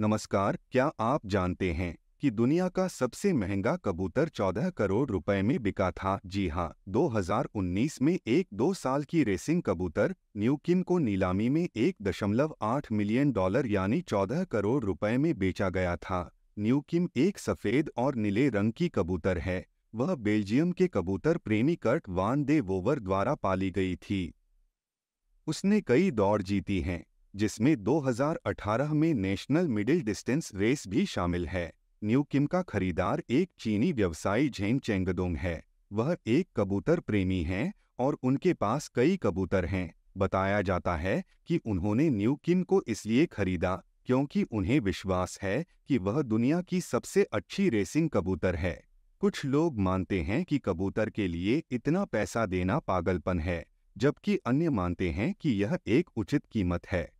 नमस्कार क्या आप जानते हैं कि दुनिया का सबसे महंगा कबूतर 14 करोड़ रुपए में बिका था जी हां 2019 में एक दो साल की रेसिंग कबूतर न्यूकिन को नीलामी में एक दशमलव आठ मिलियन डॉलर यानी 14 करोड़ रुपए में बेचा गया था न्यूकिम एक सफ़ेद और नीले रंग की कबूतर है वह बेल्जियम के कबूतर प्रेमी कर्ट वान दे वोवर द्वारा पाली गई थी उसने कई दौड़ जीती हैं जिसमें 2018 में नेशनल मिडिल डिस्टेंस रेस भी शामिल है न्यू किम का खरीदार एक चीनी व्यवसायी झेन चेंगदोंग है वह एक कबूतर प्रेमी हैं और उनके पास कई कबूतर हैं बताया जाता है कि उन्होंने न्यू किम को इसलिए खरीदा क्योंकि उन्हें विश्वास है कि वह दुनिया की सबसे अच्छी रेसिंग कबूतर है कुछ लोग मानते हैं कि कबूतर के लिए इतना पैसा देना पागलपन है जबकि अन्य मानते हैं कि यह एक उचित कीमत है